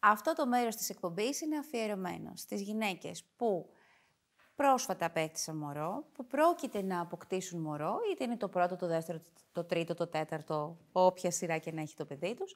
Αυτό το μέρος της εκπομπής είναι αφιερωμένο στις γυναίκες που πρόσφατα απέκτησαν μωρό, που πρόκειται να αποκτήσουν μωρό, είτε είναι το πρώτο, το δεύτερο, το τρίτο, το τέταρτο, όποια σειρά και να έχει το παιδί τους,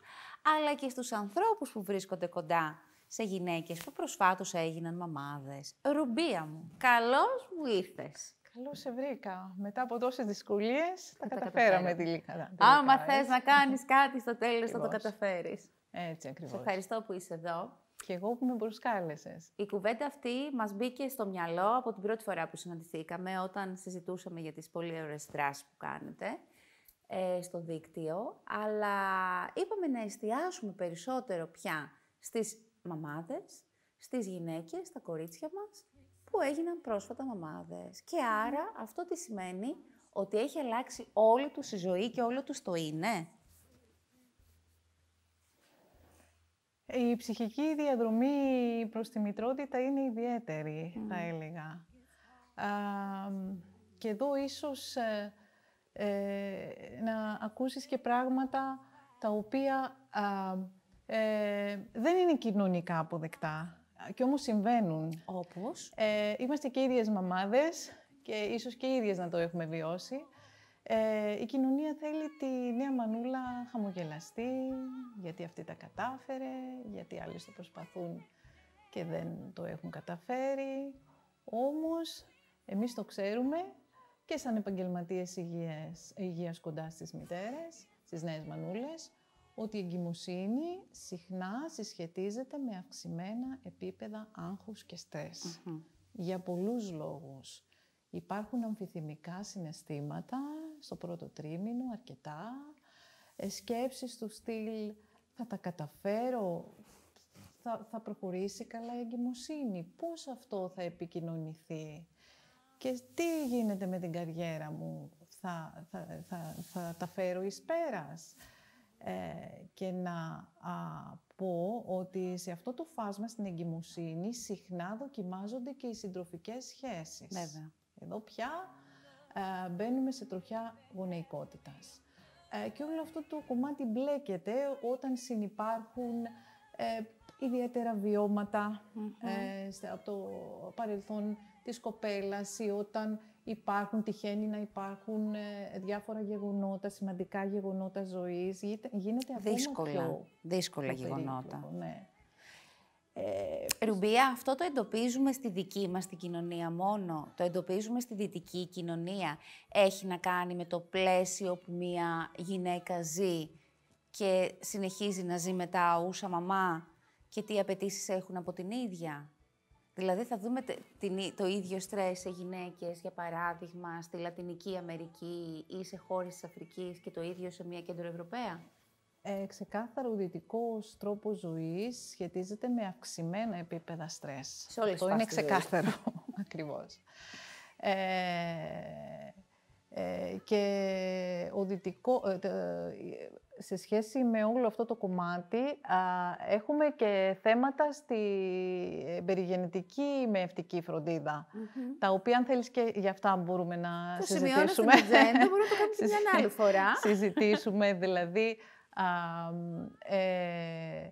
αλλά και στους ανθρώπους που βρίσκονται κοντά σε γυναίκες που προσφάτως έγιναν μαμάδες. Ρουμπία μου, καλώς μου ήρθες. Καλώς σε βρήκα. Μετά από τόσες δυσκολίες, τα, τα καταφέραμε λίγα. Άμα θε να κάνεις κάτι στο τέλος, θα το καταφέρεις. Έτσι ακριβώς. Σε ευχαριστώ που είσαι εδώ. Και εγώ που με προσκάλεσε. Η κουβέντα αυτή μας μπήκε στο μυαλό από την πρώτη φορά που συναντηθήκαμε, όταν συζητούσαμε για τις πολύ ωραίες δράσεις που κάνετε ε, στο δίκτυο. Αλλά είπαμε να εστιάσουμε περισσότερο πια στις μαμάδες, στις γυναίκες, στα κορίτσια μας, που έγιναν πρόσφατα μαμάδες. Και άρα αυτό τι σημαίνει, ότι έχει αλλάξει όλη τους η ζωή και όλο τους το είναι. Η ψυχική διαδρομή προς τη μητρότητα είναι ιδιαίτερη, θα έλεγα. και εδώ ίσως ε, ε, να ακούσεις και πράγματα τα οποία α, ε, δεν είναι κοινωνικά αποδεκτά και όμως συμβαίνουν. Όπως? είμαστε και ίδιες μαμάδες και ίσως και ίδιες να το έχουμε βιώσει. Ε, η κοινωνία θέλει τη νέα μανούλα χαμογελαστή, γιατί αυτή τα κατάφερε, γιατί άλλοι το προσπαθούν και δεν το έχουν καταφέρει. Όμως, εμείς το ξέρουμε και σαν επαγγελματίες υγείας, υγείας κοντά στις μητέρες, στις νέες μανούλες, ότι η εγκυμοσύνη συχνά συσχετίζεται με αυξημένα επίπεδα άγχους και στρες. Για πολλούς λόγους. Υπάρχουν αμφιθυμικά συναισθήματα στο πρώτο τρίμηνο, αρκετά. Ε, σκέψεις του στυλ «θα τα καταφέρω», θα, θα προχωρήσει καλά η εγκυμοσύνη, πώς αυτό θα επικοινωνηθεί και τι γίνεται με την καριέρα μου, θα, τα φέρω εις πέρας. Ε, και να α, πω ότι σε αυτό το φάσμα στην εγκυμοσύνη συχνά δοκιμάζονται και οι συντροφικές σχέσεις. Βέβαια. Εδώ πια ε, μπαίνουμε σε τροχιά γονεϊκότητας. Ε, και όλο αυτό το κομμάτι μπλέκεται όταν συνυπάρχουν ε, ιδιαίτερα ε, από το παρελθόν της κοπέλας ή όταν υπάρχουν, τυχαίνει να υπάρχουν ε, διάφορα γεγονότα, σημαντικά γεγονότα ζωής, γίνεται ακόμα δύσκολα, πιο... Δύσκολα γεγονότα. Ναι. Ε, Ρουμπία, αυτό το εντοπίζουμε στη δική μας την κοινωνία μόνο, το εντοπίζουμε στη δυτική κοινωνία. Έχει να κάνει με το πλαίσιο που μια γυναίκα ζει και συνεχίζει να ζει μετά, ούσα μαμά και τι απαιτήσεις έχουν από την ίδια. Δηλαδή θα δούμε το ίδιο στρες σε γυναίκες, για παράδειγμα, στη Λατινική Αμερική ή σε χώρες της Αφρικής και το ίδιο σε μια κεντροευρωπαία ε, ξεκάθαρο ο τρόπο τρόπος ζωής σχετίζεται με αυξημένα επίπεδα στρες. Σε Αυτό είναι ξεκάθαρο, ακριβώς. Ε, ε, και ο δυτικό, ε, σε σχέση με όλο αυτό το κομμάτι, α, έχουμε και θέματα στη ε, περιγεννητικη μευτική μεευτική τα οποία αν θέλεις και για αυτά μπορούμε να το συζητήσουμε. Το μπορούμε να το κάνουμε μια άλλη φορά. συζητήσουμε, δηλαδή, ε,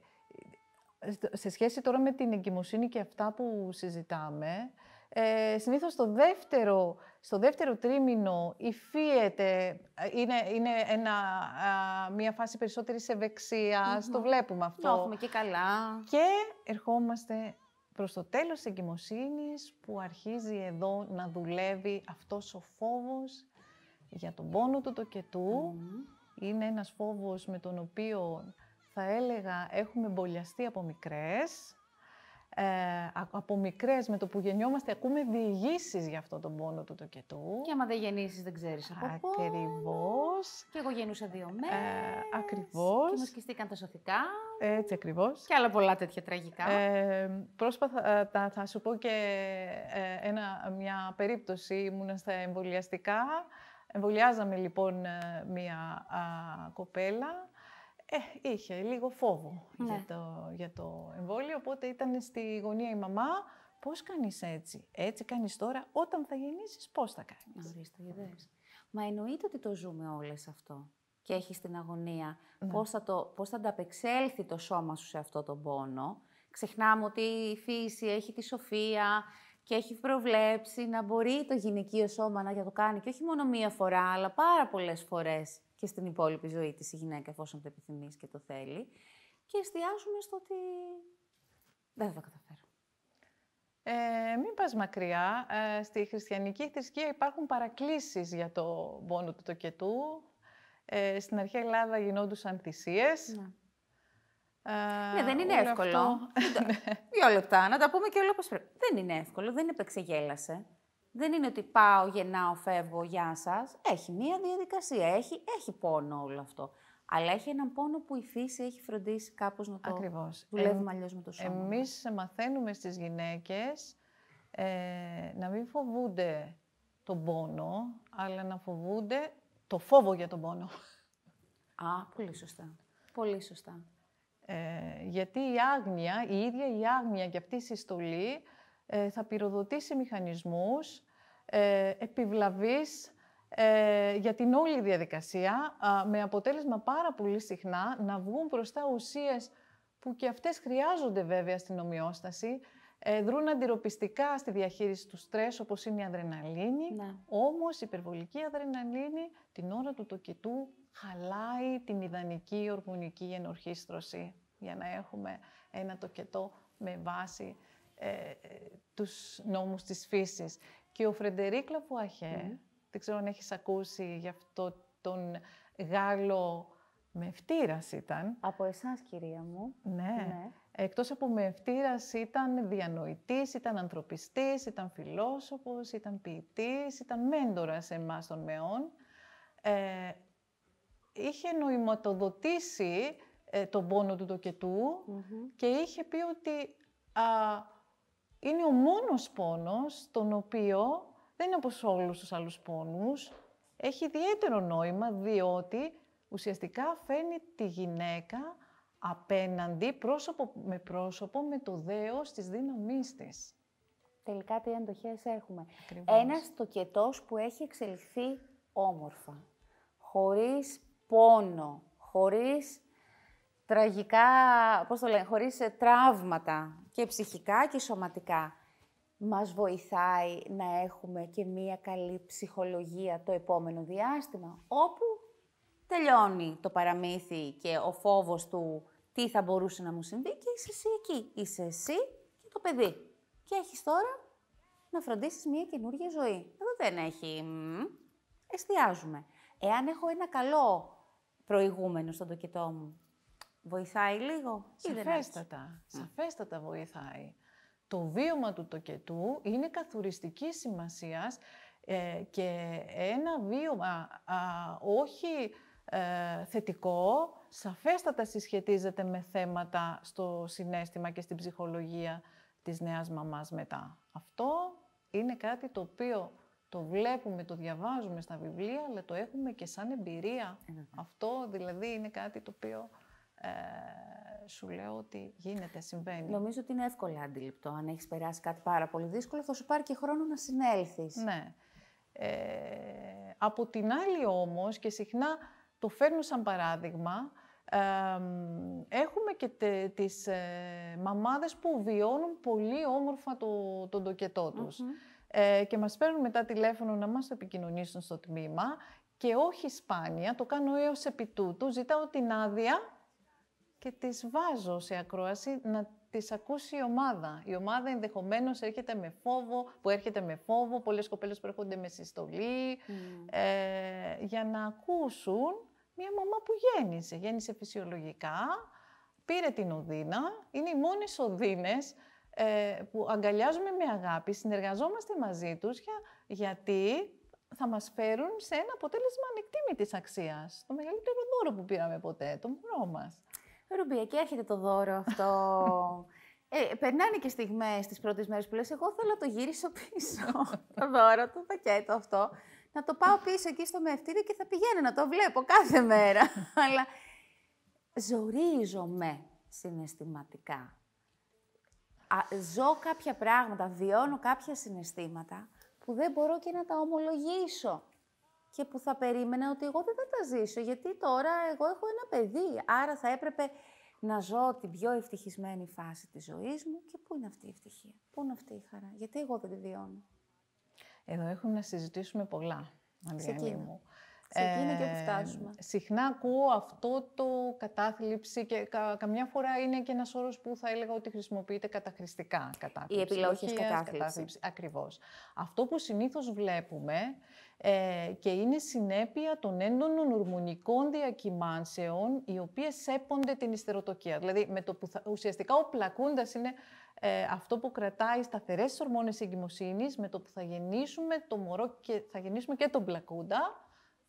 σε σχέση τώρα με την εγκυμοσύνη και αυτά που συζητάμε, ε, συνήθως στο δεύτερο, στο δεύτερο τρίμηνο υφίεται, ε ε, είναι, είναι ένα, μια φάση περισσότερης το βλέπουμε αυτό. έχουμε και καλά. Και ερχόμαστε προς το τέλος της εγκυμοσύνης που αρχίζει εδώ να δουλεύει αυτός ο φόβος για τον πόνο του τοκετου είναι ένας φόβος με τον οποίο θα έλεγα έχουμε μπολιαστεί από μικρές. Ε, από μικρές με το που γεννιόμαστε ακούμε διηγήσεις για αυτό τον πόνο του τοκετού. Και άμα δεν γεννήσεις δεν ξέρεις από πού. Ακριβώς. Και εγώ γεννούσα δύο ε, μέρες. Ε, ακριβώς. Και μου σκιστήκαν τα σωθικά. Έτσι ακριβώς. Και άλλα πολλά τέτοια τραγικά. Ε, πρόσπαθα, ε, θα, σου πω και μια περίπτωση. Ήμουνα στα εμβολιαστικά. Εμβολιάζαμε λοιπόν ε, μία κοπέλα. Ε, είχε λίγο φόβο ναι. για, το, για το εμβόλιο, οπότε ήταν στη γωνία η μαμά. Πώς κάνεις έτσι, έτσι κάνεις τώρα, όταν θα γεννήσεις πώς θα κάνεις. Μα εννοείται ότι το ζούμε όλες αυτό και έχεις την αγωνία. Ναι. Πώς, θα το, πώς θα ανταπεξέλθει το σώμα σου σε αυτό τον πόνο. Ξεχνάμε ότι η φύση έχει τη σοφία, και έχει προβλέψει να μπορεί το γυναικείο σώμα να το κάνει και όχι μόνο μία φορά, αλλά πάρα πολλές φορές και στην υπόλοιπη ζωή της η γυναίκα, εφόσον το επιθυμείς και το θέλει. Και εστιάζουμε στο ότι δεν θα τα καταφέρω. Ε, μην πας μακριά. Ε, στη χριστιανική θρησκεία υπάρχουν παρακλήσεις για το πόνο του τοκετού. Ε, στην αρχαία Ελλάδα γινόντουσαν θυσίες. Ναι ναι, δεν είναι ε, εύκολο. Αυτό. Ναι. Δύο λεπτά, να τα πούμε και όλα όπως πρέπει. Δεν είναι εύκολο, δεν είναι επεξεγέλασε. Δεν είναι ότι πάω, γεννάω, φεύγω, γεια σας. Έχει μία διαδικασία. Έχει, έχει πόνο όλο αυτό. Αλλά έχει έναν πόνο που η φύση έχει φροντίσει κάπως να το Ακριβώς. δουλεύουμε ε, αλλιώς με το σώμα. Εμείς μαθαίνουμε στις γυναίκες ε, να μην φοβούνται τον πόνο, αλλά να φοβούνται το φόβο για τον πόνο. Α, πολύ σωστά. Πολύ σωστά. Ε, γιατί η άγνοια, η ίδια η άγνοια και αυτή η συστολή ε, θα πυροδοτήσει μηχανισμούς ε, επιβλαβής ε, για την όλη διαδικασία, με αποτέλεσμα πάρα πολύ συχνά να βγουν μπροστά ουσίες που και αυτές χρειάζονται βέβαια στην ομοιόσταση, ε, δρούν αντιρροπιστικά στη διαχείριση του στρες, όπως είναι η αδρεναλίνη, ναι. όμως η υπερβολική αδρεναλίνη την ώρα του τοκετού χαλάει την ιδανική ορμονική ενορχίστρωση για να έχουμε ένα τοκετό με βάση ε, ε τους νόμους της φύσης. Και ο Φρεντερίκ Λαβουαχέ, ναι. δεν ξέρω αν έχεις ακούσει γι' αυτό τον Γάλλο μευτήρας ήταν. Από εσάς, κυρία μου. Ναι. ναι. Εκτός από μευτήρας ήταν διανοητής, ήταν ανθρωπιστής, ήταν φιλόσοφος, ήταν ποιητής, ήταν μέντορας εμάς των μεών. Ε, είχε νοηματοδοτήσει ε, τον πόνο του τοκετου και είχε πει ότι είναι ο μόνος πόνος τον οποίο δεν είναι όπως όλους τους άλλους πόνους. Έχει ιδιαίτερο νόημα διότι ουσιαστικά φέρνει τη γυναίκα απέναντι πρόσωπο με πρόσωπο με το δέος της δύναμής της. Τελικά τι αντοχές έχουμε. Ένας τοκετός που έχει εξελιχθεί όμορφα, χωρίς πόνο, χωρίς τραγικά, πώς το λένε, χωρίς ε, τραύματα και ψυχικά και σωματικά, μας βοηθάει να έχουμε και μία καλή ψυχολογία το επόμενο διάστημα, όπου τελειώνει το παραμύθι και ο φόβος του τι θα μπορούσε να μου συμβεί και είσαι εσύ εκεί. Είσαι εσύ και το παιδί. Και έχεις τώρα να φροντίσεις μία καινούργια ζωή. Εδώ δεν έχει... εστιάζουμε. Εάν έχω ένα καλό προηγούμενο στον τοκετό μου. Βοηθάει λίγο ή δεν Σαφέστατα. Σαφέστατα βοηθάει. Το βίωμα του τοκετού είναι καθοριστική σημασίας ε, και ένα βίωμα όχι ε, θετικό, σαφέστατα συσχετίζεται με θέματα στο συνέστημα και στην ψυχολογία της νέας μαμάς μετά. Αυτό είναι κάτι το οποίο το βλέπουμε, το διαβάζουμε στα βιβλία, αλλά το έχουμε και σαν εμπειρια Αυτό δηλαδή είναι κάτι το οποίο ε, σου λέω ότι γίνεται, συμβαίνει. Νομίζω ότι είναι εύκολα αντιληπτό. Αν έχεις περάσει κάτι πάρα πολύ δύσκολο, θα σου πάρει και χρόνο να συνέλθεις. Ναι. Ε, από την άλλη όμως, και συχνά το φέρνω σαν παράδειγμα, έχουμε και τε, τις ε, μαμάδες που βιώνουν πολύ όμορφα το, τον τοκετό τους. Ε, και μας παίρνουν μετά τηλέφωνο να μας επικοινωνήσουν στο τμήμα και όχι σπάνια, το κάνω έως επί τούτου, ζητάω την άδεια και τις βάζω σε ακρόαση να τις ακούσει η ομάδα. Η ομάδα ενδεχομένως έρχεται με φόβο, που έρχεται με φόβο, πολλές κοπέλες που έρχονται με συστολή, mm. ε, για να ακούσουν μια μαμά που γέννησε. Γέννησε φυσιολογικά, πήρε την οδύνα, είναι οι μόνες οδύνες ε, που αγκαλιάζουμε με αγάπη, συνεργαζόμαστε μαζί τους για, γιατί θα μας φέρουν σε ένα αποτέλεσμα ανεκτήμητης αξίας. Το μεγαλύτερο δώρο που πήραμε ποτέ, το μωρό μας. Ρουμπία, και έρχεται το δώρο αυτό. ε, περνάνε και στιγμές τις πρώτες μέρες που λες, εγώ θέλω να το γυρίσω πίσω, το δώρο, το πακέτο αυτό. Να το πάω πίσω εκεί στο μευτήριο και θα πηγαίνω να το βλέπω κάθε μέρα. Αλλά ζορίζομαι συναισθηματικά ζω κάποια πράγματα, βιώνω κάποια συναισθήματα που δεν μπορώ και να τα ομολογήσω και που θα περίμενα ότι εγώ δεν θα τα ζήσω, γιατί τώρα εγώ έχω ένα παιδί, άρα θα έπρεπε να ζω την πιο ευτυχισμένη φάση της ζωής μου και πού είναι αυτή η ευτυχία, πού είναι αυτή η χαρά, γιατί εγώ δεν τη βιώνω. Εδώ έχουμε να συζητήσουμε πολλά, Ανδριανή μου. Σε εκείνη και που φτάσουμε. Ε, συχνά ακούω αυτό το κατάθλιψη και καμιά φορά είναι και ένας όρος που θα έλεγα ότι χρησιμοποιείται καταχρηστικά. Κατάθλιψη, Οι επιλογές κατάθλιψης. κατάθλιψη. Ακριβώς. Αυτό που συνήθως βλέπουμε ε, και είναι συνέπεια των έντονων ορμονικών διακυμάνσεων οι οποίες σέπονται την ιστεροτοκία. Δηλαδή με το ουσιαστικά ο πλακούντας είναι ε, αυτό που κρατάει σταθερές ορμόνες εγκυμοσύνης με το που θα γεννήσουμε το μωρό και θα γεννήσουμε και τον πλακούντα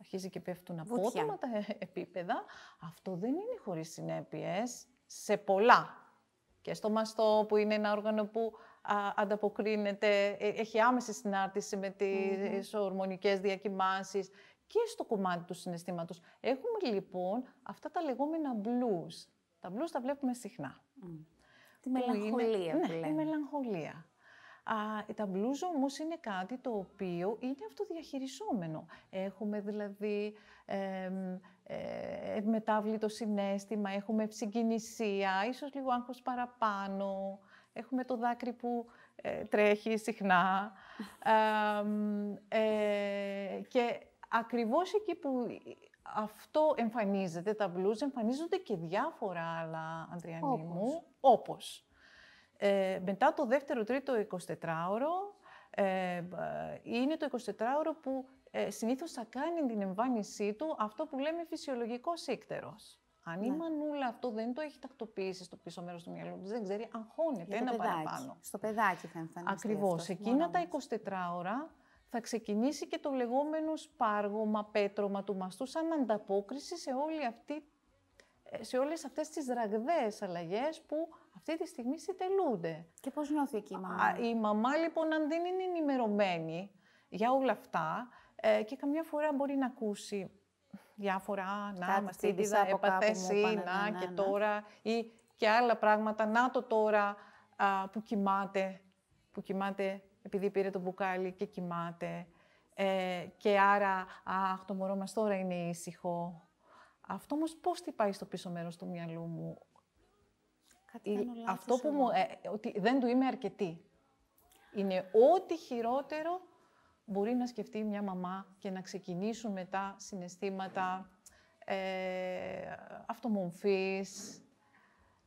αρχίζει και πέφτουν απότομα τα ε, επίπεδα. Αυτό δεν είναι χωρίς συνέπειες σε πολλά. Και στο μαστό που είναι ένα όργανο που ανταποκρίνεται, ε, έχει άμεση συνάρτηση με τις ορμονικές διακιμάσεις και στο κομμάτι του συναισθήματος. Έχουμε λοιπόν αυτά τα λεγόμενα blues. Τα blues τα βλέπουμε συχνά. Mm. Τη μελαγχολία Ναι, μελαγχολία. Α, ε, τα μπλούζα, όμως είναι κάτι το οποίο είναι αυτοδιαχειριζόμενο. Έχουμε δηλαδή ε, ε, μετάβλητο συνέστημα, έχουμε συγκινησία, ίσως λίγο άγχος παραπάνω, έχουμε το δάκρυ που ε, τρέχει συχνά ε, και ακριβώς εκεί που αυτό εμφανίζεται, τα μπλούζα, εμφανίζονται και διάφορα άλλα, Αντριανή μου, όπως. Ε, μετά το δεύτερο, τρίτο 24ωρο, ε, ε, είναι το 24ωρο που ε, συνήθως θα κάνει την εμφάνισή του αυτό που λέμε φυσιολογικό σύκτερος. Αν ναι. η μανούλα αυτό δεν το έχει τακτοποιήσει στο πίσω μέρος του μυαλού δεν ξέρει, αγχώνεται ένα παραπάνω. Στο παιδάκι θα εμφανιστεί. Ακριβώ. Εκείνα τα 24 ώρα θα ξεκινήσει και το λεγόμενο σπάργωμα, πέτρωμα του μαστού, σαν ανταπόκριση σε όλη αυτή ε, σε όλες αυτές τις ραγδαίες αλλαγές που αυτή τη στιγμή συντελούνται. Και πώς νιώθει εκεί η μαμά. Η μαμά λοιπόν αν δεν είναι ενημερωμένη για όλα αυτά ε, και καμιά φορά μπορεί να ακούσει διάφορα, να μας τίτιδα, έπαθε να ναι, ναι, και ναι. τώρα ή και άλλα πράγματα, να το τώρα που κοιμάται, που κοιμάται επειδή πήρε το μπουκάλι και κοιμάται. Ε, και άρα, αχ, το μωρό μας τώρα είναι ήσυχο, αυτό όμως πώς πάει στο πίσω μέρος του μυαλού μου. Κάτι αυτό που μου, ε, ότι δεν του είμαι αρκετή. Είναι ό,τι χειρότερο μπορεί να σκεφτεί μια μαμά και να ξεκινήσουν μετά συναισθήματα ε,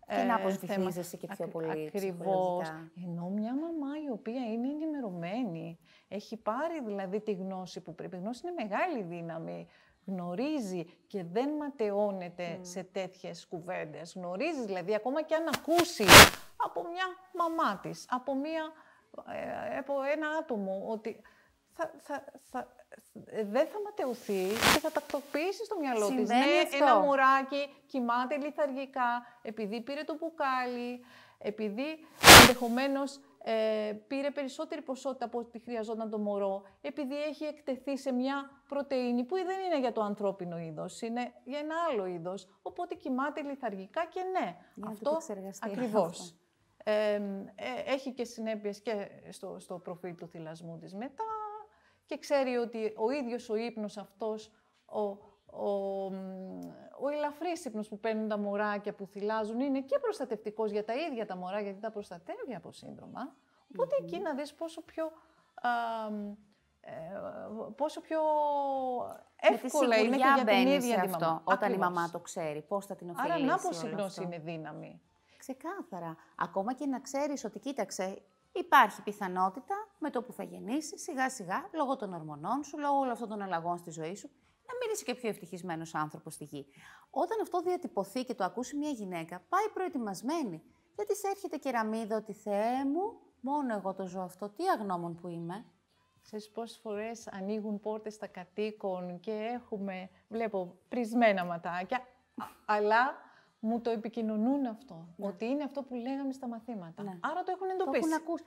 Και να ε, αποσβηθίζεσαι και πιο πολύ. Ακριβώς. Ενώ μια μαμά η οποία είναι ενημερωμένη, έχει πάρει δηλαδή τη γνώση που πρέπει. Η γνώση είναι μεγάλη δύναμη γνωρίζει και δεν ματαιώνεται σε τέτοιες κουβέντες. Γνωρίζει δηλαδή ακόμα και αν ακούσει από μια μαμά της, από, μια, ε, από ένα άτομο ότι θα, θα, θα, ε, δεν θα ματαιωθεί και θα τακτοποιήσει στο μυαλό της. Ναι, ένα μωράκι κοιμάται λιθαργικά επειδή πήρε το μπουκάλι, επειδή ενδεχομένως ε, πήρε περισσότερη ποσότητα από ό,τι χρειαζόταν το μωρό, επειδή έχει εκτεθεί σε μια πρωτεΐνη που δεν είναι για το ανθρώπινο είδος, είναι για ένα άλλο είδος, οπότε κοιμάται λιθαργικά και ναι, αυτό ακριβώς. Ε, έχει και συνέπειες και στο, στο προφίλ του θυλασμού της μετά και ξέρει ότι ο ίδιος ο ύπνος αυτός, ο, ο ελαφρύ που παίρνουν τα μωράκια που θυλάζουν είναι και προστατευτικός για τα ίδια τα μωρά, γιατί τα προστατεύει σύνδρομα. σύντρομα. εκεί να δεις πόσο πιο. Α, ε, πόσο πιο εύκολα είναι και για την ίδια τη μαμά. Όταν η μαμά το ξέρει, πώς θα την ωφελήσει Άρα να πως η γνώση είναι δύναμη. Ξεκάθαρα. Ακόμα και να ξέρεις ότι κοίταξε, υπάρχει πιθανότητα με το που θα γεννήσεις, σιγά σιγά, λόγω των ορμονών σου, λόγω όλων αυτών των αλλαγών στη ζωή σου, να μην είσαι και πιο ευτυχισμένος άνθρωπος στη γη. Όταν αυτό διατυπωθεί και το ακούσει μια γυναίκα, πάει προετοιμασμένη. Γιατί σε έρχεται κεραμίδα ότι Θεέ μου, μόνο εγώ το ζω αυτό, τι αγνώμων που είμαι. Σε πόσες φορές ανοίγουν πόρτες στα κατοίκων και έχουμε, βλέπω, πρισμένα ματάκια, αλλά μου το επικοινωνούν αυτό, ναι. ότι είναι αυτό που λέγαμε στα μαθήματα. Ναι. Άρα το έχουν εντοπίσει. Το έχουν ακούσει.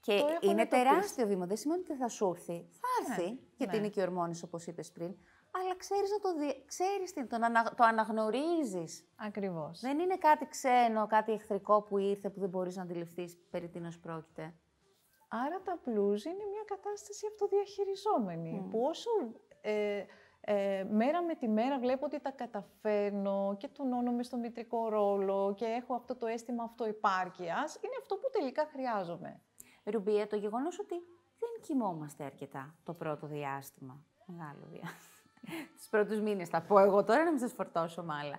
Και είναι τεράστιο βήμα. Δεν σημαίνει ότι θα σου έρθει. Θα έρθει, ναι. γιατί ναι. είναι και οι όπως είπες πριν αλλά ξέρεις, να το δι... ξέρεις τι, το, ανα... το αναγνωρίζεις. Ακριβώς. Δεν είναι κάτι ξένο, κάτι εχθρικό που ήρθε που δεν μπορείς να αντιληφθείς περί τίνος πρόκειται. Άρα τα blues είναι μια κατάσταση αυτοδιαχειριζόμενη, mm. που όσο ε, ε, μέρα με τη μέρα βλέπω ότι τα καταφέρνω και τονώνομαι στο μητρικό ρόλο και έχω αυτό το αίσθημα αυτοεπάρκειας, είναι αυτό που τελικά χρειάζομαι. Ρουμπία, το γεγονός ότι δεν κοιμόμαστε αρκετά το πρώτο διάστημα, μεγάλο διάστημα. Τους πρώτους μήνες θα πω εγώ τώρα να μην σας φορτώσω μάλα.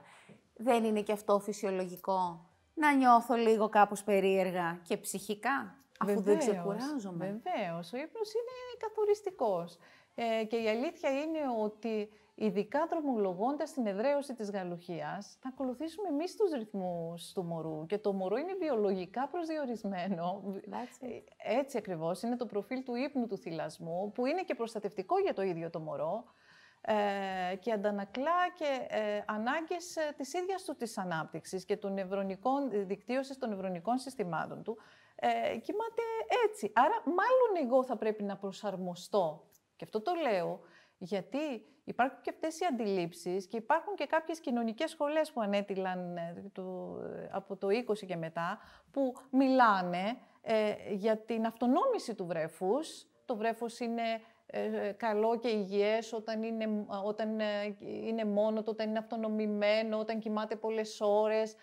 Δεν είναι και αυτό φυσιολογικό να νιώθω λίγο κάπως περίεργα και ψυχικά, αφού δεν ξεκουράζομαι. Βεβαίως. Ο ύπνος είναι καθοριστικός. Ε, και η αλήθεια είναι ότι ειδικά δρομολογώντας την εδραίωση της γαλουχίας, θα ακολουθήσουμε εμείς τους ρυθμούς του μωρού. Και το μωρό είναι βιολογικά προσδιορισμένο. Ε, έτσι ακριβώς. Είναι το προφίλ του ύπνου του θυλασμού, που είναι και προστατευτικό για το ίδιο το μωρό. Ε, και αντανακλά και ε, ανάγκες ε, της ίδιας του της ανάπτυξης και των νευρονικών, δικτύωσης των νευρονικών συστημάτων του. Ε, κοιμάται έτσι. Άρα μάλλον εγώ θα πρέπει να προσαρμοστώ. Και αυτό το λέω γιατί υπάρχουν και αυτές οι αντιλήψεις και υπάρχουν και κάποιες κοινωνικές σχολές που ανέτειλαν από το 20 και μετά, που μιλάνε για την αυτονόμηση του βρέφους. Το βρέφος είναι ε, καλό και υγιές όταν είναι, όταν ε, είναι μόνο του, όταν είναι αυτονομημένο, όταν κοιμάται πολλές ώρες.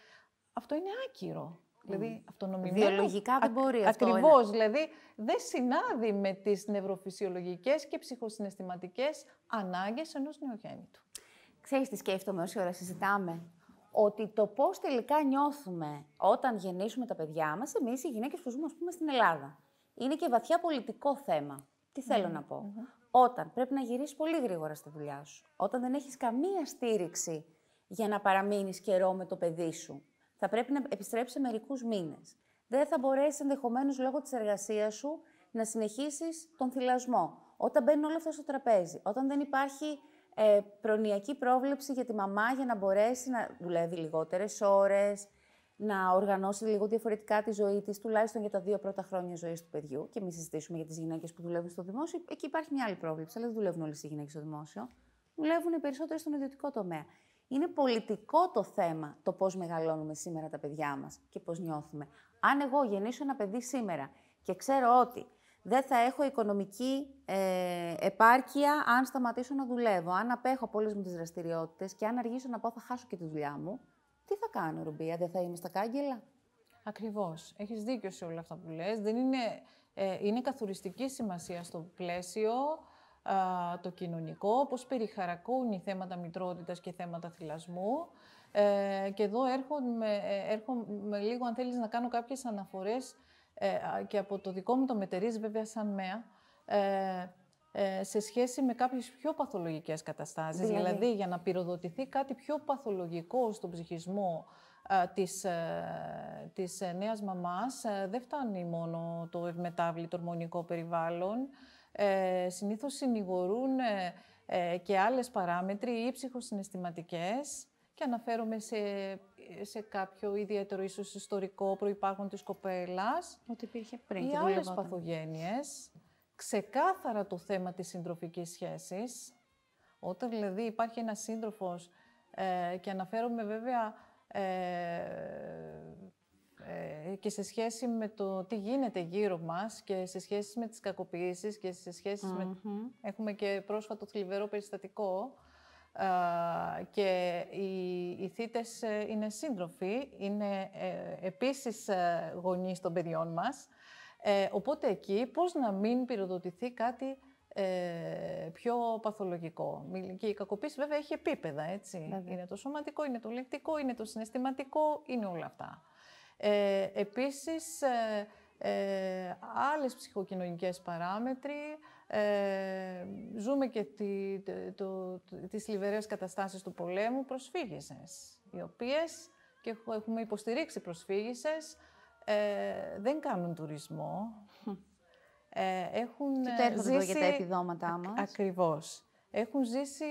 Αυτό είναι άκυρο. Δηλαδή, αυτονομημένο. Βιολογικά δεν μπορεί αυτό. Ακριβώς. Δηλαδή, δεν συνάδει με τις νευροφυσιολογικές και ψυχοσυναισθηματικές ανάγκες ενός νεογέννητου. Ξέρεις τι σκέφτομαι όση ώρα συζητάμε. Ότι το πώς τελικά νιώθουμε όταν γεννήσουμε τα παιδιά μας, εμείς οι γυναίκες που ζούμε, ας πούμε, στην Ελλάδα. Είναι και βαθιά πολιτικό θέμα. Τι θέλω ναι, να πω. Όταν πρέπει να γυρίσεις πολύ γρήγορα στη δουλειά σου, όταν δεν έχεις καμία στήριξη για να παραμείνεις καιρό με το παιδί σου, θα πρέπει να επιστρέψεις μερικούς μήνες. Δεν θα μπορέσεις ενδεχομένως λόγω της εργασίας σου να συνεχίσεις τον θυλασμό. Όταν μπαίνουν όλα αυτά στο τραπέζι, όταν δεν υπάρχει ε, προνοιακή πρόβλεψη για τη μαμά για να μπορέσει να δουλεύει λιγότερες ώρες, να οργανώσει λίγο διαφορετικά τη ζωή της, τουλάχιστον για τα δύο πρώτα χρόνια ζωής του παιδιού. Και μην συζητήσουμε για τις γυναίκες που δουλεύουν στο δημόσιο. Εκεί υπάρχει μια άλλη πρόβλεψη, αλλά δεν δουλεύουν όλες οι γυναίκες στο δημόσιο. Δουλεύουν περισσότερο στον ιδιωτικό τομέα. Είναι πολιτικό το θέμα το πώς μεγαλώνουμε σήμερα τα παιδιά μας και πώς νιώθουμε. Αν εγώ γεννήσω ένα παιδί σήμερα και ξέρω ότι δεν θα έχω οικονομική ε, επάρκεια αν σταματήσω να δουλεύω, αν απέχω από όλες μου τις δραστηριότητες και αν αργήσω να πω, θα χάσω και τη δουλειά μου, τι θα κάνω, Ρουμπία, δεν θα είμαι στα κάγκελα. Ακριβώς. Έχεις δίκιο σε όλα αυτά που λες. είναι, ε, είναι καθοριστική σημασία στο πλαίσιο α, το κοινωνικό, πώς περιχαρακώνει θέματα μητρότητας και θέματα θυλασμού. Ε, και εδώ έρχομαι, ε, έρχομαι λίγο, αν θέλεις να κάνω κάποιες αναφορές ε, και από το δικό μου το μετερίζει, βέβαια, σαν ΜΕΑ, ε, ε, σε σχέση με κάποιες πιο παθολογικές καταστάσεις. Δηλαδή? δηλαδή, για να πυροδοτηθεί κάτι πιο παθολογικό στον ψυχισμό ε, της, ε, της νέας μαμάς, δεν φτάνει μόνο το ευμετάβλητο ορμονικό περιβάλλον. Ε, συνήθως συνηγορούν και άλλες παράμετροι ή ψυχοσυναισθηματικές και αναφέρομαι σε, σε κάποιο ιδιαίτερο ίσως ιστορικό προϋπάρχον της κοπέλας. Ότι υπήρχε πριν. Ή άλλες παθογένειες ξεκάθαρα το θέμα της συντροφικής σχέσης, όταν δηλαδή υπάρχει ένας σύντροφος ε, και αναφέρομαι βέβαια ε, ε, και σε σχέση με το τι γίνεται γύρω μας και σε σχέση με τις κακοποιήσεις και σε σχεση με... Έχουμε και πρόσφατο θλιβερό περιστατικό και οι, οι θύτες είναι σύντροφοι, είναι επίσης γονείς των παιδιών μας ε, οπότε εκεί πώς να μην πυροδοτηθεί κάτι ε, πιο παθολογικό. Και η κακοποίηση βέβαια έχει επίπεδα, έτσι. Είναι το σωματικό, είναι το λεκτικό, είναι το συναισθηματικό, είναι όλα αυτά. Ε, επίσης, ε, ε άλλες ψυχοκοινωνικές παράμετροι. Ε, ζούμε και τη, το, το, τις λιβερές καταστάσεις του πολέμου προσφύγησες, οι οποίες και έχουμε υποστηρίξει προσφύγησες, ε, δεν κάνουν τουρισμό. Ε, έχουν και ε, ζήσει... τα επιδόματά μας. Ακριβώς. Έχουν ζήσει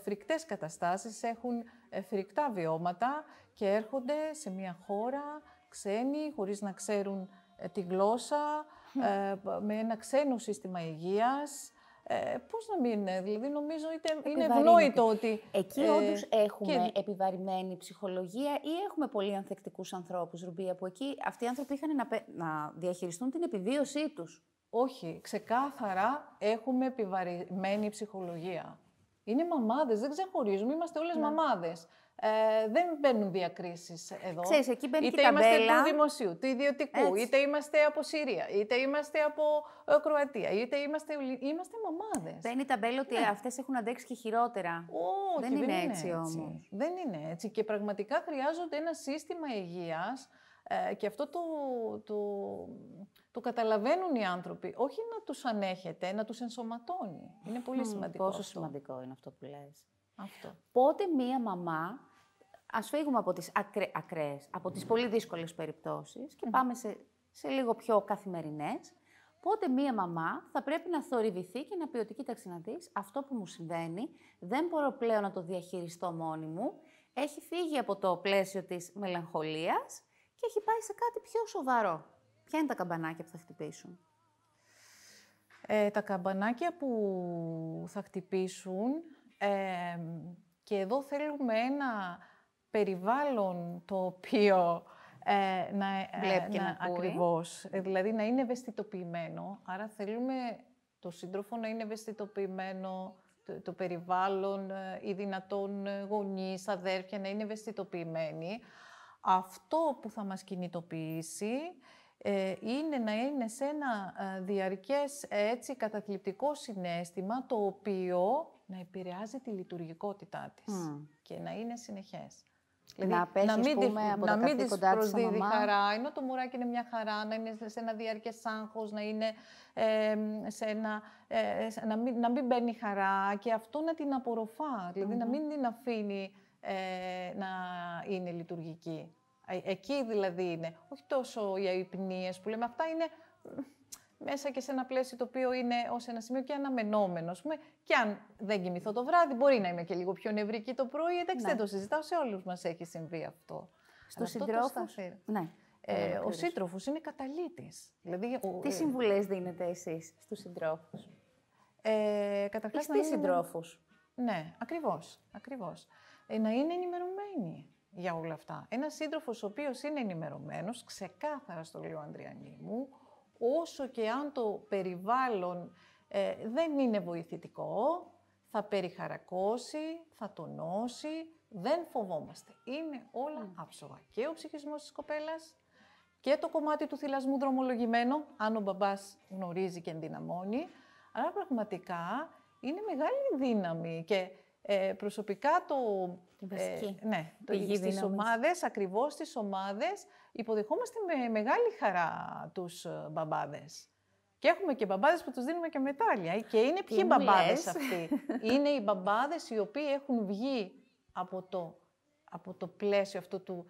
φρικτές καταστάσεις, έχουν φρικτά βιώματα και έρχονται σε μια χώρα ξένη χωρίς να ξέρουν τη γλώσσα, με ένα ξένο σύστημα υγείας, ε, Πώς να μην είναι, δηλαδή νομίζω είτε είναι ευνόητο ότι. Εκεί ε, έχουμε και... επιβαρημένη ψυχολογία ή έχουμε πολύ ανθεκτικούς ανθρώπους, Ρουμπία, που εκεί αυτοί οι άνθρωποι είχαν να, να διαχειριστούν την επιβίωσή τους. Όχι, ξεκάθαρα έχουμε επιβαρημένη ψυχολογία. Είναι μαμάδες, δεν ξεχωρίζουμε, είμαστε όλες ναι. μαμάδες ε, δεν μπαίνουν διακρίσεις εδώ. είτε η είμαστε του δημοσίου, του ιδιωτικού, είτε είμαστε από Συρία, είτε είμαστε από ε, Κροατία, είτε είμαστε, είμαστε μαμάδε. Μπαίνει η ταμπέλα ότι ναι. αυτές έχουν αντέξει και χειρότερα. Όχι, δεν, και είναι έτσι, έτσι όμως. Δεν είναι έτσι και πραγματικά χρειάζονται ένα σύστημα υγείας ε, και αυτό το, το, το καταλαβαίνουν οι άνθρωποι, όχι να τους ανέχεται, να τους ενσωματώνει. Είναι πολύ σημαντικό Πόσο σημαντικό είναι αυτό που λες. Αυτό. Πότε μία μαμά, ας φύγουμε από τις ακρα... από τις πολύ δύσκολες περιπτώσεις και πάμε σε, σε λίγο πιο καθημερινές, πότε μία μαμά θα πρέπει να θορυβηθεί και να πει ότι κοίταξε να δεις, αυτό που μου συμβαίνει δεν μπορώ πλέον να το διαχειριστώ μόνη μου, έχει φύγει από το πλαίσιο της μελαγχολίας και έχει πάει σε κάτι πιο σοβαρό. Ποια είναι τα καμπανάκια που θα χτυπήσουν. Ε, τα καμπανάκια που θα χτυπήσουν και εδώ θέλουμε ένα περιβάλλον το οποίο ε, να, ε, βλέπει Ακριβώς, ε, δηλαδή να είναι ευαισθητοποιημένο. Άρα θέλουμε το σύντροφο να είναι ευαισθητοποιημένο, το, περιβάλλον, ε, οι δυνατόν γονείς, αδέρφια να είναι ευαισθητοποιημένοι. Αυτό που θα μας κινητοποιήσει ε, είναι να είναι σε ένα διαρκές έτσι καταθλιπτικό συνέστημα το οποίο να επηρεάζει τη λειτουργικότητά της και να είναι συνεχές. Δηλαδή, να απέχεις, να μην, πούμε, από να μην της προσδίδει χαρά, ενώ το μουράκι είναι μια χαρά, να είναι σε ένα διαρκές άγχος, να, είναι, ε, σε ένα, να, μην, να μην μπαίνει χαρά και αυτό να την απορροφά, δηλαδή, να μην την αφήνει ε, να είναι λειτουργική. Ε, εκεί δηλαδή είναι, όχι τόσο οι αϊπνίες που λέμε, αυτά είναι μέσα και σε ένα πλαίσιο το οποίο είναι ως ένα σημείο και αναμενόμενο. Πούμε. Και αν δεν κοιμηθώ το βράδυ, μπορεί να είμαι και λίγο πιο νευρική το πρωί. Εντάξει, ναι. δεν το συζητάω. Σε όλους μας έχει συμβεί αυτό. Στους συντρόφου. Ναι. Ε, ε ο σύντροφος είναι καταλήτης. Δηλαδή, ο... Τι ε, συμβουλές δίνετε εσείς στους συντρόφους. Ε, Καταρχάς, είναι... συντρόφους. Ναι, ακριβώς. Ακριβώς. Ε, να είναι ενημερωμένοι για όλα αυτά. Ένας σύντροφος ο οποίος είναι ενημερωμένος, ξεκάθαρα στο λέω Αντριανή μου, όσο και αν το περιβάλλον ε, δεν είναι βοηθητικό, θα περιχαρακώσει, θα τονώσει, δεν φοβόμαστε. Είναι όλα άψογα. Και ο ψυχισμός της κοπέλας και το κομμάτι του θυλασμού δρομολογημένο, αν ο μπαμπάς γνωρίζει και ενδυναμώνει. Αλλά πραγματικά είναι μεγάλη δύναμη και ε, προσωπικά το ε, ναι, το, στις ομάδες, ακριβώς στις ομάδες, υποδεχόμαστε με μεγάλη χαρά τους ε, μπαμπάδες. Και έχουμε και μπαμπάδες που τους δίνουμε και μετάλλια. Ε, και είναι ποιοι Τι μπαμπάδες αυτοί. είναι οι μπαμπάδες οι οποίοι έχουν βγει από το, από το πλαίσιο αυτού του,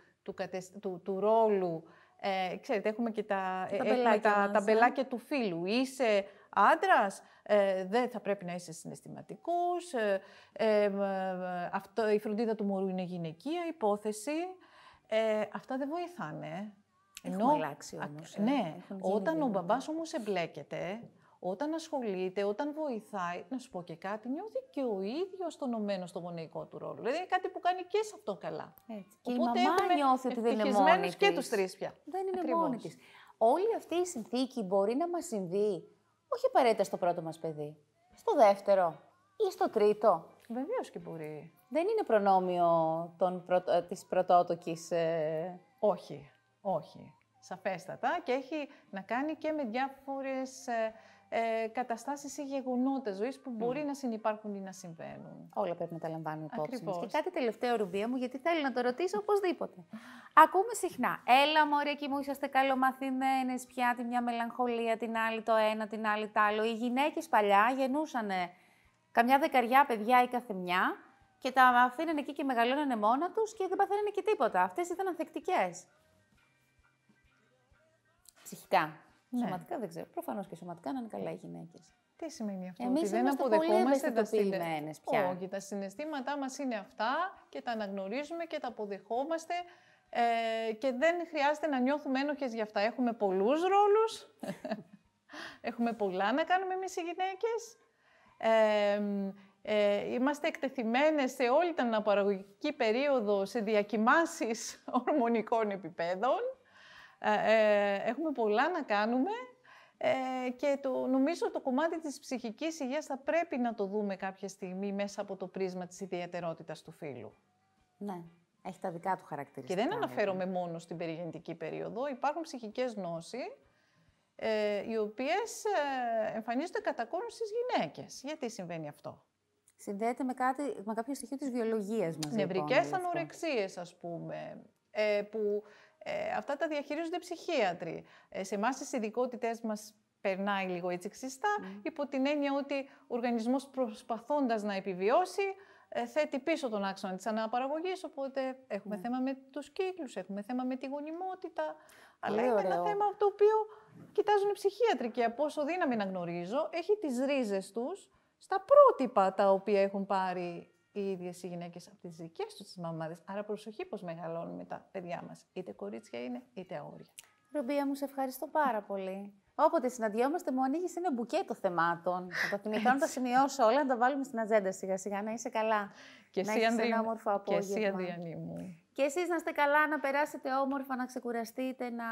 του, του, ρόλου ε, ξέρετε, έχουμε και τα, τα, μπελάκια, τα, τα μπελάκια ε. του φίλου. Είσαι άντρας, ε, δεν θα πρέπει να είσαι συναισθηματικός, ε, ε, ε αυτό, η φροντίδα του μωρού είναι γυναικεία υπόθεση. Ε, αυτά δεν βοηθάνε. Έχουμε Έχουν αλλάξει όμως. ναι, όταν ο μπαμπάς όμως εμπλέκεται, όταν ασχολείται, όταν βοηθάει, να σου πω και κάτι, νιώθει και ο ίδιος τονωμένο στο γονεϊκό του ρόλο. Δηλαδή είναι κάτι που κάνει και σε αυτό καλά. Έτσι. Και Οπότε η μαμά νιώθει ότι δεν είναι μόνη και τους τρεις πια. Δεν είναι Ακριβώς. μόνη της. Όλη αυτή η συνθήκη μπορεί να μας συμβεί όχι απαραίτητα στο πρώτο μας παιδί. Στο δεύτερο ή στο τρίτο. Βεβαίως και μπορεί. Δεν είναι προνόμιο των ε, της ε, Όχι, όχι. Σαφέστατα και έχει να κάνει και με διάφορες ε, ε, καταστάσεις ή γεγονότα ζωής που μπορεί mm. να συνεπάρχουν ή να συμβαίνουν. Όλα πρέπει να τα λαμβάνουμε υπόψη Και κάτι τελευταίο, Ρουμπία μου, γιατί θέλω να το ρωτήσω οπωσδήποτε. Ακούμε συχνά, έλα μωρέ εκεί μου είσαστε καλομαθημένες πια, την μια μελαγχολία, την άλλη το ένα, την άλλη το άλλο. Οι γυναίκες παλιά γεννούσαν καμιά δεκαριά παιδιά ή καθεμιά και τα αφήνανε εκεί και μεγαλώνανε μόνα τους και δεν παθαίνανε και τίποτα. Αυτές ήταν ανθεκτικές. Ψυχικά. Ναι. Σωματικά δεν ξέρω. Προφανώς και σωματικά να είναι καλά οι γυναίκες. Τι σημαίνει αυτό, Εμείς ότι δεν αποδεχόμαστε τα συναισθήματα. Πια. Όχι, τα συναισθήματά μας είναι αυτά και τα αναγνωρίζουμε και τα αποδεχόμαστε ε, και δεν χρειάζεται να νιώθουμε ένοχες για αυτά. Έχουμε πολλούς ρόλους, έχουμε πολλά να κάνουμε εμείς οι γυναίκες. Ε, ε, είμαστε εκτεθειμένες σε όλη την αναπαραγωγική περίοδο σε διακοιμάσεις ορμονικών επιπέδων. Ε, ε, έχουμε πολλά να κάνουμε ε, και το, νομίζω το κομμάτι της ψυχικής υγείας θα πρέπει να το δούμε κάποια στιγμή μέσα από το πρίσμα της ιδιαιτερότητας του φύλου. Ναι. Έχει τα δικά του χαρακτηριστικά. Και δεν λοιπόν. αναφέρομαι μόνο στην περιγεννητική περίοδο. Υπάρχουν ψυχικές γνώσεις, ε, οι οποίες ε, εμφανίζονται κατά κόρον στις γυναίκες. Γιατί συμβαίνει αυτό. Συνδέεται με, κάτι, με κάποιο στοιχείο της βιολογίας μας. Νευρικές λοιπόν, ανορεξίες, ας πούμε, ε, που ε, αυτά τα διαχειρίζονται ψυχίατροι. Ε, σε εμάς τις ειδικότητές μας περνάει λίγο έτσι ξυστά, υπό την έννοια ότι ο οργανισμός, προσπαθώντας να επιβιώσει, ε, θέτει πίσω τον άξονα της αναπαραγωγής, οπότε έχουμε ναι. θέμα με τους κύκλους, έχουμε θέμα με τη γονιμότητα, αλλά είναι ένα θέμα το οποίο κοιτάζουν οι ψυχίατροι και από όσο δύναμη να γνωρίζω, έχει τις ρίζες τους στα πρότυπα τα οποία έχουν πάρει οι ίδιες οι γυναίκες από τις δικές τους μαμάδες. Άρα προσοχή πώς μεγαλώνουμε τα παιδιά μας. Είτε κορίτσια είναι, είτε αγόρια. Ρομπία μου, σε ευχαριστώ πάρα πολύ. Όποτε συναντιόμαστε, μου ανοίγεις ένα μπουκέτο θεμάτων. Θα τα θυμηθώ να τα σημειώσω όλα, να τα βάλουμε στην ατζέντα σιγά-σιγά, να είσαι καλά. Και να έχεις ένα όμορφο απόγευμα. Και εσύ, Αντριανή μου. Και εσείς να είστε καλά, να περάσετε όμορφα, να ξεκουραστείτε, να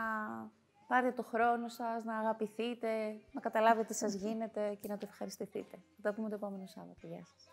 πάρετε το χρόνο σας, να αγαπηθείτε, να καταλάβετε τι σας γίνεται και να το ευχαριστηθείτε. Θα τα πούμε το επόμενο Σάββατο. Γεια σας.